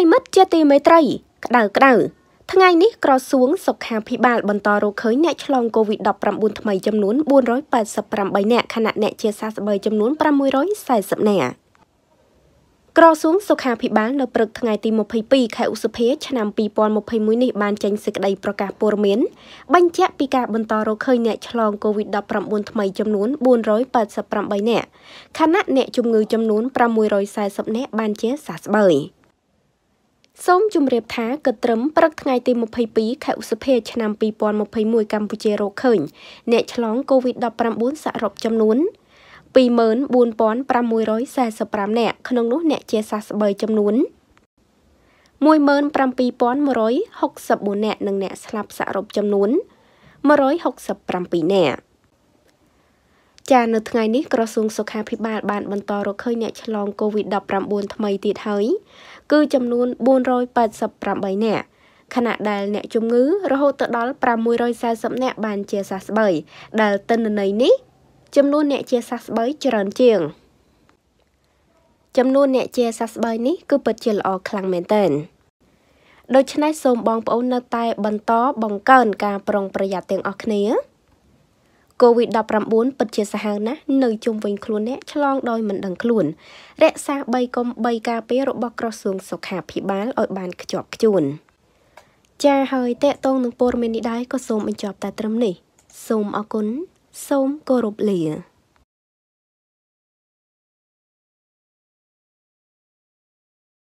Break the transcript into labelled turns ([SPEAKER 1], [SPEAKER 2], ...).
[SPEAKER 1] រិមិត្តជាទីមេត្រីក្តៅក្តៅថ្ងៃនេះក្រសួង សុខាភិបាលបន្តរកឃើញអ្នកឆ្លង COVID-19 ថ្មីចំនួន488នាក់ខណៈអ្នកជាសះស្បើយចំនួន640នាក់ក្រសួងសុខាភិបាលនៅព្រឹកថ្ងៃទី22ខែឧសភាឆ្នាំ2021នេះបានចេញសេចក្តីប្រកាសព័ត៌មាន បញ្ជាក់ពីការបន្តរកឃើញអ្នកឆ្លង COVID-19 ថ្មីចំនួន488នាក់ខណៈអ្នកជំងឺចំនួន640នាក់បានជាសះស្បើយ។សូមជម្រាបថាកត្រឹមព្រឹកថ្ងៃទី22ខែឧសភាឆ្នាំ2021កម្ពុជារកឃើញអ្នកឆ្លង COVID-19 សរុបចំនួន24645នាក់ក្នុងនោះអ្នកជាសះស្បើយចំនួន17164នាក់និងអ្នកស្លាប់សរុបចំនួន167នាក់ចានៅថ្ងៃនេះក្រសួងសុខាភិបាលបានបន្តរកឃើញអ្នកឆ្លង COVID-19 ថ្មីទៀតហើយគឺចំនួន488នាក់ខណៈដែលអ្នកជំងឺរហូតទៅដល់640នាក់បានជាសះស្បើយដែលទិន្នន័យនេះ ចំនួនអ្នកជាសះស្បើយច្រើនជាង ចំនួនអ្នកជាសះស្បើយនេះគឺពិតជាល្អខ្លាំងមែនទែនដូច្នេះសូមបងប្អូននៅតែ បន្តបង្កើនការប្រុងប្រយ័ត្នទាំងអស់គ្នា COVID-19 ពិតជាសាហាវណាស់នៅជុំវិញខ្លួនអ្នកឆ្លងដោយមិនដឹងខ្លួនរក្សា3កុំ3ការពាររបស់ក្រសួងសុខាភិបាលឲ្យបានខ្ជាប់ខ្ជួនចា៎ហើយតេតងនឹងព័ត៌មាននេះដែរក៏សូមបញ្ចប់តែត្រឹមនេះសូមអរគុណសូមគោរពលា